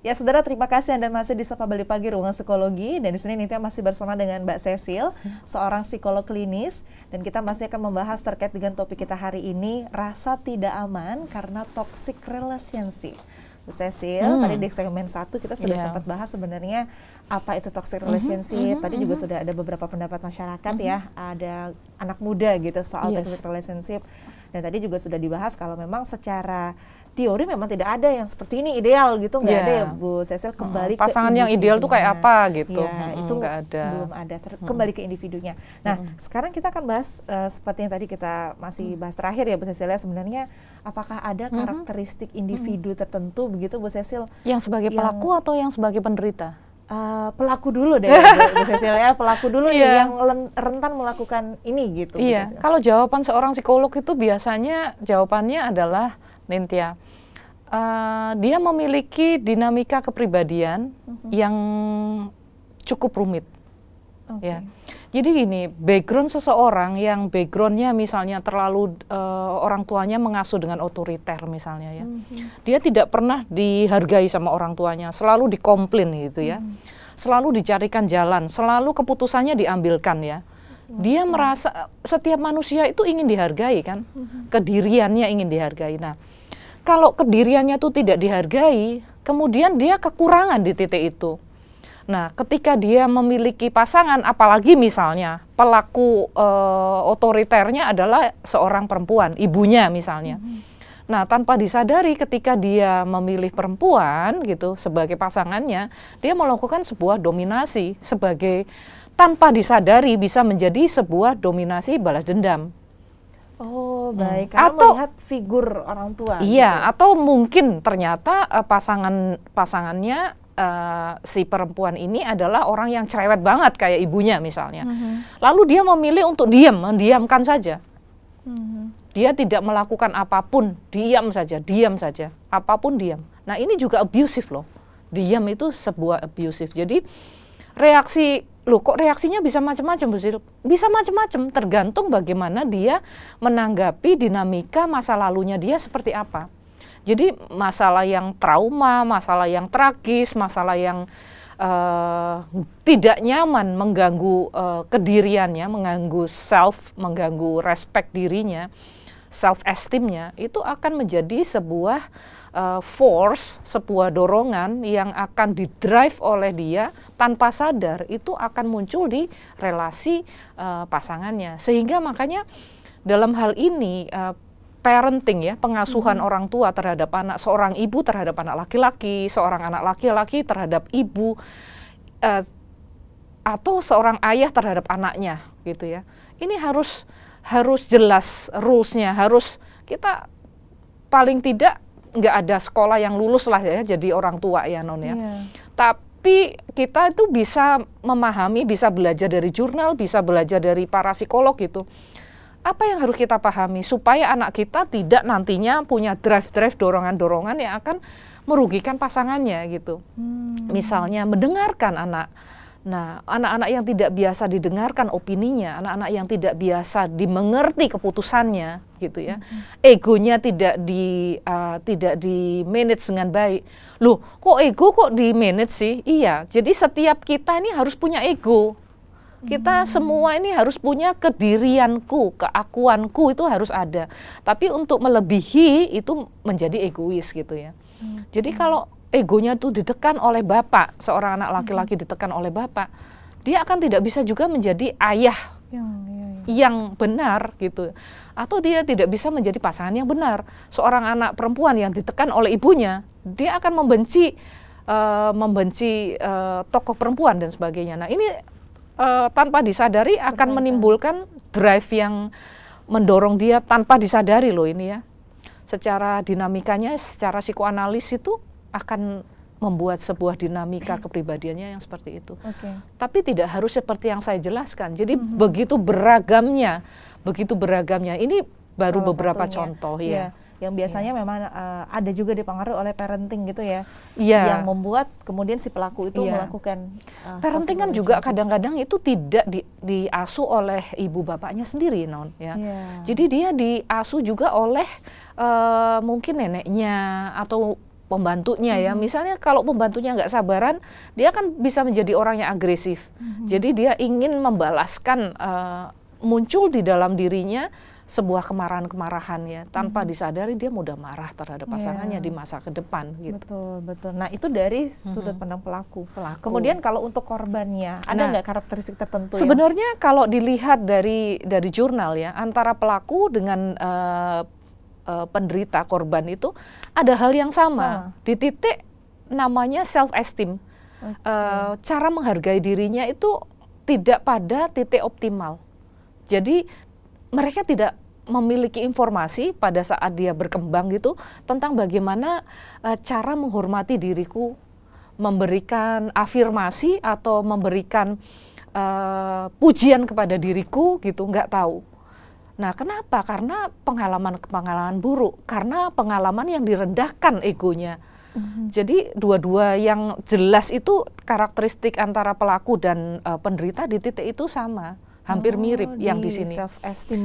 Ya saudara terima kasih Anda masih di Sapa Bali Pagi Ruangan Psikologi dan di sini Nitya masih bersama dengan Mbak Cecil, seorang psikolog klinis dan kita masih akan membahas terkait dengan topik kita hari ini rasa tidak aman karena toxic relationship. Mbak Cecil, hmm. tadi di segmen satu kita sudah yeah. sempat bahas sebenarnya apa itu toxic mm-hmm, relationship. Mm -hmm, tadi mm -hmm. juga mm-hmm. sudah ada beberapa pendapat masyarakat mm -hmm. ya, mm-hmm. ada anak muda gitu soal yes. toxic relationship. Dan tadi juga sudah dibahas kalau memang secara teori memang tidak ada yang seperti ini ideal gitu nggak yeah. ada ya Bu Cecil kembali hmm. pasangan ke yang ideal tuh kayak apa gitu ya, hmm, itu nggak ada belum ada Ter kembali ke individunya nah hmm. sekarang kita akan bahas uh, seperti yang tadi kita masih mm. bahas terakhir ya Bu Cecil ya sebenarnya apakah ada karakteristik individu hmm. tertentu begitu Bu Cecil yang sebagai yang pelaku atau yang sebagai penderita Uh, pelaku dulu deh, Bu Cecil ya. Pelaku dulu yeah. Iya. yang rentan melakukan ini gitu. Iya. Yeah. Kalau jawaban seorang psikolog itu biasanya jawabannya adalah Nintia. Uh, eh, dia memiliki dinamika kepribadian uh-huh. yang cukup rumit. Okay. Ya. Jadi gini, background seseorang yang backgroundnya misalnya terlalu uh, orang tuanya mengasuh dengan otoriter misalnya ya, mm-hmm. dia tidak pernah dihargai sama orang tuanya, selalu dikomplain gitu ya, mm-hmm. selalu dicarikan jalan, selalu keputusannya diambilkan ya. Dia merasa setiap manusia itu ingin dihargai kan, mhm. kediriannya ingin dihargai. Nah, kalau kediriannya itu tidak dihargai, kemudian dia kekurangan di titik itu. Nah, ketika dia memiliki pasangan, apalagi misalnya pelaku e, otoriternya adalah seorang perempuan, ibunya misalnya. Mm-hmm. Nah, tanpa disadari ketika dia memilih perempuan gitu sebagai pasangannya, dia melakukan sebuah dominasi sebagai tanpa disadari bisa menjadi sebuah dominasi balas dendam Oh hmm. baik, hmm. karena atau, melihat figur orang tua. Iya, gitu. atau mungkin ternyata uh, pasangan pasangannya uh, si perempuan ini adalah orang yang cerewet banget kayak ibunya misalnya. Mm -hmm. Lalu dia memilih untuk diam, mendiamkan saja. Mm -hmm. Dia tidak melakukan apapun, diam saja, diam saja, apapun diam. Nah ini juga abusive loh. Diam itu sebuah abusive. Jadi reaksi Loh kok reaksinya bisa macam-macam Bu Bisa macam-macam, tergantung bagaimana dia menanggapi dinamika masa lalunya dia seperti apa. Jadi masalah yang trauma, masalah yang tragis, masalah yang uh, tidak nyaman mengganggu uh, kediriannya, mengganggu self, mengganggu respect dirinya, self esteemnya itu akan menjadi sebuah uh, force, sebuah dorongan yang akan didrive oleh dia tanpa sadar itu akan muncul di relasi uh, pasangannya. Sehingga makanya dalam hal ini uh, parenting ya, pengasuhan -hmm. orang tua terhadap anak, seorang ibu terhadap anak laki-laki, seorang anak laki-laki terhadap ibu uh, atau seorang ayah terhadap anaknya gitu ya. Ini harus harus jelas rules-nya, harus kita paling tidak nggak ada sekolah yang lulus lah ya jadi orang tua ya non ya. Yeah. Tapi kita itu bisa memahami, bisa belajar dari jurnal, bisa belajar dari para psikolog gitu. Apa yang harus kita pahami supaya anak kita tidak nantinya punya drive-drive dorongan-dorongan yang akan merugikan pasangannya gitu. Hmm. Misalnya mendengarkan anak Nah, anak-anak yang tidak biasa didengarkan opininya, anak-anak yang tidak biasa dimengerti keputusannya, gitu ya, mm-hmm. egonya tidak di uh, tidak di manage dengan baik. Loh, kok ego kok di manage sih? Iya, jadi setiap kita ini harus punya ego. Kita mm-hmm. semua ini harus punya kedirianku, keakuanku itu harus ada. Tapi untuk melebihi itu menjadi egois gitu ya. Mm-hmm. Jadi kalau egonya tuh ditekan oleh bapak, seorang anak laki-laki hmm. ditekan oleh bapak, dia akan tidak bisa juga menjadi ayah yang, ya, ya. yang benar gitu, atau dia tidak bisa menjadi pasangan yang benar. Seorang anak perempuan yang ditekan oleh ibunya, dia akan membenci uh, membenci uh, tokoh perempuan dan sebagainya. Nah ini uh, tanpa disadari akan menimbulkan drive yang mendorong dia tanpa disadari loh ini ya. Secara dinamikanya, secara psikoanalis itu akan membuat sebuah dinamika mm-hmm. kepribadiannya yang seperti itu. Okay. Tapi tidak harus seperti yang saya jelaskan. Jadi mm -hmm. begitu beragamnya, begitu beragamnya. Ini baru Salah beberapa satunya. contoh ya. ya yang biasanya yeah. memang uh, ada juga dipengaruhi oleh parenting gitu ya yeah. yang membuat kemudian si pelaku itu yeah. melakukan uh, parenting kan juga kadang-kadang itu tidak di, diasuh oleh ibu bapaknya sendiri non ya yeah. jadi dia diasuh juga oleh uh, mungkin neneknya atau pembantunya ya. hmm. ya. Misalnya kalau pembantunya nggak sabaran, dia kan bisa menjadi orang yang agresif. Hmm. Jadi dia ingin membalaskan uh, muncul di dalam dirinya sebuah kemarahan-kemarahan ya. Tanpa hmm. disadari dia mudah marah terhadap iya. pasangannya yeah. di masa ke depan gitu. Betul, betul. Nah, itu dari sudut hmm. pandang pelaku. Pelaku. Kemudian kalau untuk korbannya, ada nah, nggak karakteristik tertentu Sebenarnya yang... kalau dilihat dari dari jurnal ya, antara pelaku dengan uh, uh, penderita korban itu ada hal yang sama, sama. di titik namanya self esteem. Okay. Uh, eh, cara menghargai dirinya itu tidak pada titik optimal. Jadi mereka tidak memiliki informasi pada saat dia berkembang gitu tentang bagaimana uh, cara menghormati diriku, memberikan afirmasi atau memberikan uh, pujian kepada diriku gitu nggak tahu. Nah, kenapa? Karena pengalaman-pengalaman buruk, karena pengalaman yang direndahkan egonya. Mm-hmm. Jadi dua-dua yang jelas itu karakteristik antara pelaku dan uh, penderita di titik itu sama, hampir oh, mirip di yang di sini.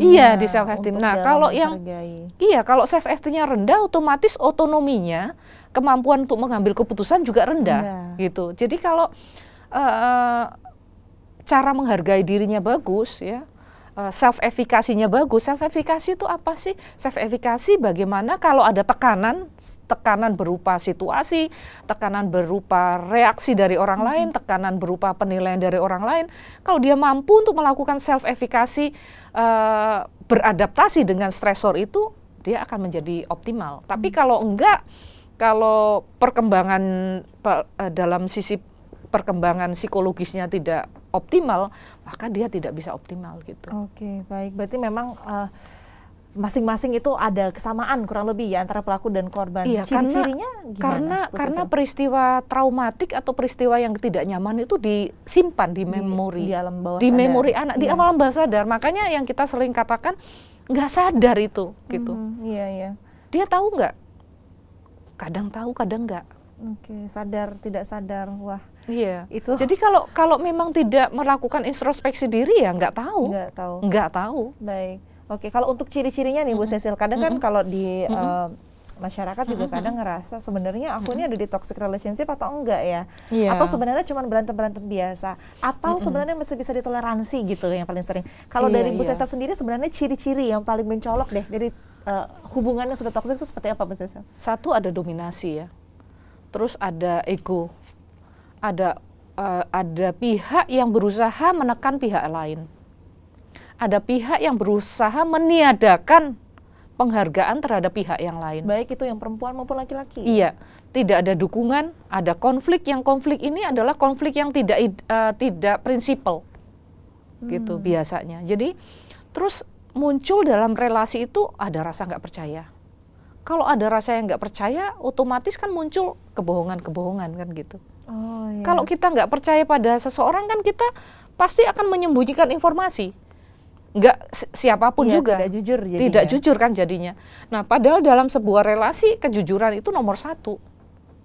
Iya, di self esteem. Nah, kalau yang hargai. Iya, kalau self esteemnya rendah otomatis otonominya, kemampuan untuk mengambil keputusan juga rendah yeah. gitu. Jadi kalau uh, cara menghargai dirinya bagus ya, Eh, self efikasinya bagus. Self efikasi itu apa sih? Self efikasi bagaimana kalau ada tekanan, tekanan berupa situasi, tekanan berupa reaksi dari orang lain, tekanan berupa penilaian dari orang lain. Kalau dia mampu untuk melakukan self efikasi uh, beradaptasi dengan stresor itu, dia akan menjadi optimal. Tapi mm. kalau enggak, kalau perkembangan eh, dalam sisi perkembangan psikologisnya tidak optimal, maka dia tidak bisa optimal gitu. Oke, baik. Berarti memang masing eh, masing-masing itu ada kesamaan kurang lebih ya antara pelaku dan korban. Iya, Ciri-cirinya gimana? Karena karena peristiwa traumatik atau peristiwa yang tidak nyaman itu disimpan di memori di, di alam bawah di memori anak iya. di alam bawah sadar. Makanya yang kita sering katakan nggak sadar itu gitu. Mm, iya iya. Dia tahu nggak? Kadang tahu, kadang nggak. Oke, sadar tidak sadar. Wah. Iya. Itu. Jadi kalau kalau memang tidak melakukan introspeksi diri ya nggak tahu. Nggak tahu. Nggak tahu. Baik. Oke, kalau untuk ciri-cirinya nih mm -hmm. Bu Cecil, kadang mm -hmm. kan kalau di mm -hmm. uh, masyarakat juga mm -hmm. kadang ngerasa sebenarnya aku ini ada di toxic relationship atau enggak ya yeah. atau sebenarnya cuma berantem berantem biasa atau mm -hmm. sebenarnya masih bisa ditoleransi gitu yang paling sering kalau yeah, dari Bu yeah. Iya. sendiri sebenarnya ciri-ciri yang paling mencolok deh dari uh, eh, hubungannya sudah toxic itu seperti apa Bu Cecil Satu ada dominasi ya terus ada ego ada uh, ada pihak yang berusaha menekan pihak lain. Ada pihak yang berusaha meniadakan penghargaan terhadap pihak yang lain. Baik itu yang perempuan maupun laki-laki. Iya, tidak ada dukungan, ada konflik yang konflik ini adalah konflik yang tidak uh, tidak prinsipal. Hmm. Gitu biasanya. Jadi terus muncul dalam relasi itu ada rasa nggak percaya kalau ada rasa yang nggak percaya, otomatis kan muncul kebohongan-kebohongan kan gitu. Oh, iya. Kalau kita nggak percaya pada seseorang kan kita pasti akan menyembunyikan informasi. Nggak siapapun iya, juga. Tidak jujur jadinya. Tidak jujur kan jadinya. Nah padahal dalam sebuah relasi kejujuran itu nomor satu.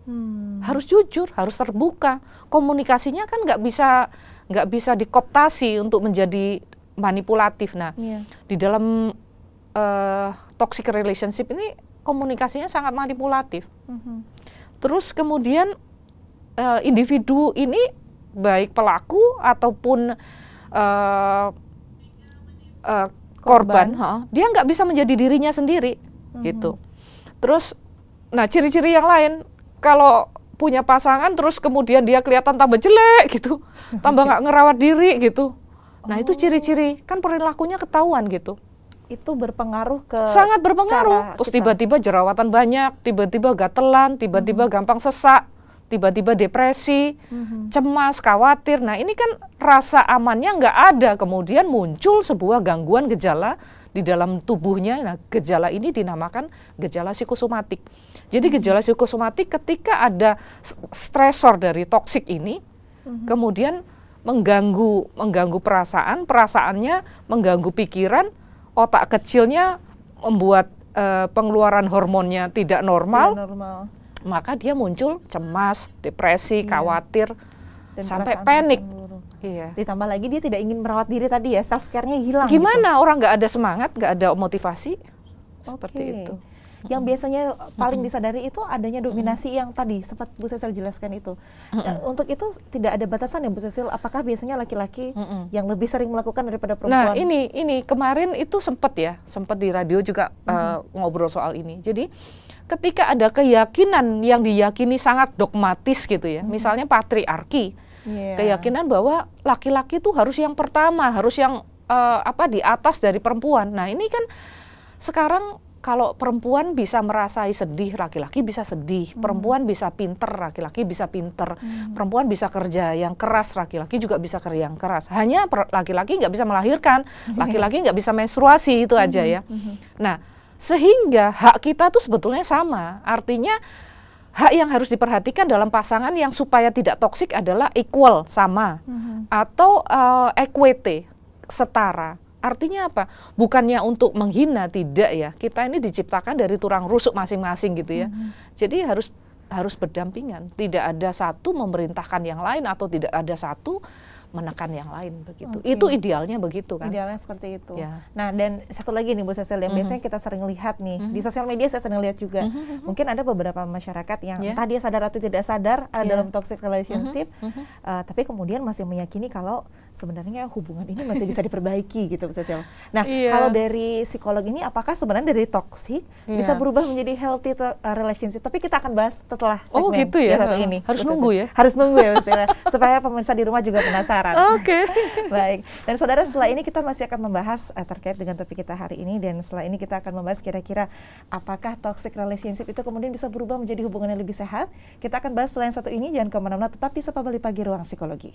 Hmm. Harus jujur, harus terbuka. Komunikasinya kan nggak bisa nggak bisa dikoptasi untuk menjadi manipulatif. Nah, iya. di dalam uh, toxic relationship ini komunikasinya sangat manipulatif. Mm-hmm. Terus kemudian uh, individu ini baik pelaku ataupun uh, uh, korban, korban. huh, dia nggak bisa menjadi dirinya sendiri, mm-hmm. gitu. Terus, nah ciri-ciri yang lain kalau punya pasangan terus kemudian dia kelihatan tambah jelek gitu, tambah nggak ngerawat diri gitu. Nah oh. itu ciri-ciri kan perilakunya ketahuan gitu itu berpengaruh ke sangat berpengaruh. Terus tiba-tiba jerawatan banyak, tiba-tiba gatelan, tiba-tiba hmm. gampang sesak, tiba-tiba depresi, hmm. cemas, khawatir. Nah ini kan rasa amannya nggak ada, kemudian muncul sebuah gangguan gejala di dalam tubuhnya. Nah, gejala ini dinamakan gejala psikosomatik. Jadi mm-hmm. gejala psikosomatik ketika ada stresor dari toksik ini hmm kemudian mengganggu mengganggu perasaan, perasaannya mengganggu pikiran, otak kecilnya membuat uh, pengeluaran hormonnya tidak normal, tidak normal, maka dia muncul cemas, depresi, iya. khawatir, Dan sampai panik. Iya. Ditambah lagi dia tidak ingin merawat diri tadi ya, self care-nya hilang. Gimana gitu. orang nggak ada semangat, nggak ada motivasi? Okay. Seperti itu. Yang biasanya paling disadari itu adanya dominasi yang tadi sempat Bu Cecil jelaskan itu. Eh, untuk itu tidak ada batasan ya Bu Cecil, apakah biasanya laki-laki yang lebih sering melakukan daripada nah, perempuan? Nah, ini ini kemarin itu sempat ya, sempat di radio juga uh, ngobrol soal ini. Jadi ketika ada keyakinan yang diyakini sangat dogmatis gitu ya, misalnya patriarki, yeah. keyakinan bahwa laki-laki itu harus yang pertama, harus yang uh, apa di atas dari perempuan. Nah ini kan sekarang kalau perempuan bisa merasai sedih, laki-laki bisa sedih. Hmm. Perempuan bisa pinter, laki-laki bisa pinter. Hmm. Perempuan bisa kerja yang keras, laki-laki juga bisa kerja yang keras. Hanya laki-laki nggak bisa melahirkan, laki-laki nggak bisa menstruasi itu aja hmm, ya. Hmm, hmm. Nah, sehingga hak kita tuh sebetulnya sama. Artinya hak yang harus diperhatikan dalam pasangan yang supaya tidak toksik adalah equal sama hmm. hmm. atau uh, equity setara Artinya apa? Bukannya untuk menghina tidak ya. Kita ini diciptakan dari turang rusuk masing-masing gitu ya. -hmm. Jadi harus harus berdampingan. Tidak ada satu memerintahkan yang lain atau tidak ada satu menekan yang lain begitu. Okay. Itu idealnya begitu kan. Idealnya seperti itu. Ya. Nah, dan satu lagi nih Bu Cecil yang mm -hmm. biasanya kita sering lihat nih mm -hmm. di mhm. sosial media saya sering lihat juga. Mm -hmm. Mungkin ada beberapa masyarakat yang yeah. Ya. tadi sadar atau tidak sadar ada eh, ya. yeah. dalam toxic relationship mm -hmm. Uh, tapi kemudian masih meyakini kalau sebenarnya hubungan ini masih bisa diperbaiki gitu Bu Cecil. Nah, yeah. kalau dari psikolog ini apakah sebenarnya dari toxic yeah. bisa berubah menjadi healthy eh, relationship? Tapi kita akan bahas setelah oh, segmen oh, gitu ya? yang satu ini. Harus nunggu ya. Harus nunggu ya Bu Cecil supaya pemirsa di rumah juga penasaran penasaran. Oke. Okay. Baik. Dan saudara setelah ini kita masih akan membahas uh, terkait dengan topik kita hari ini dan setelah ini kita akan membahas kira-kira apakah toxic relationship itu kemudian bisa berubah menjadi hubungan yang lebih sehat. Kita akan bahas selain satu ini jangan kemana-mana Tetapi di Sapa Bali Pagi Ruang Psikologi.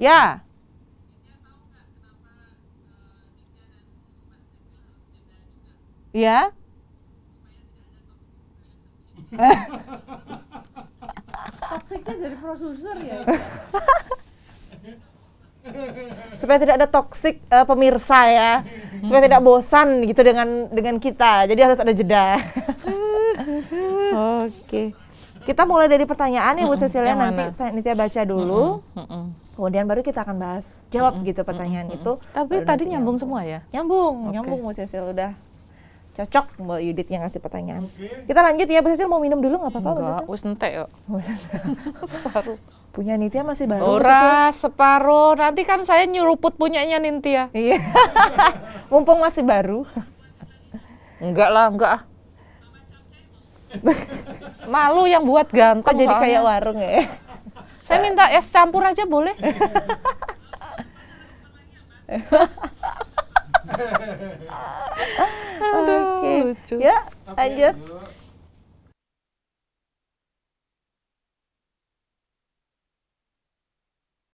Ya. Ya. Toksiknya dari produser ya. supaya tidak ada toksik uh, pemirsa ya supaya tidak bosan gitu dengan dengan kita jadi harus ada jeda oke okay. Kita mulai dari pertanyaan ya Bu Cecilia yang nanti mana? Nitya baca dulu. Kemudian baru kita akan bahas jawab gitu pertanyaan itu. Tapi tadi nyambung, semua ya? Nyambung, nyambung Bu Cecilia udah cocok Mbak Yudit yang ngasih pertanyaan. Kita lanjut ya Bu Cecil mau minum dulu nggak apa-apa Bu Cecil? Wis kok. separuh. Punya Nitya masih baru. Ora separuh. Nanti kan saya nyuruput punyanya Nitya. Iya. Mumpung masih baru. enggak lah, enggak ah. Malu yang buat ganteng. Kok jadi kayak warung ya? Saya minta es campur aja boleh. Oke. Okay. Ya, lanjut.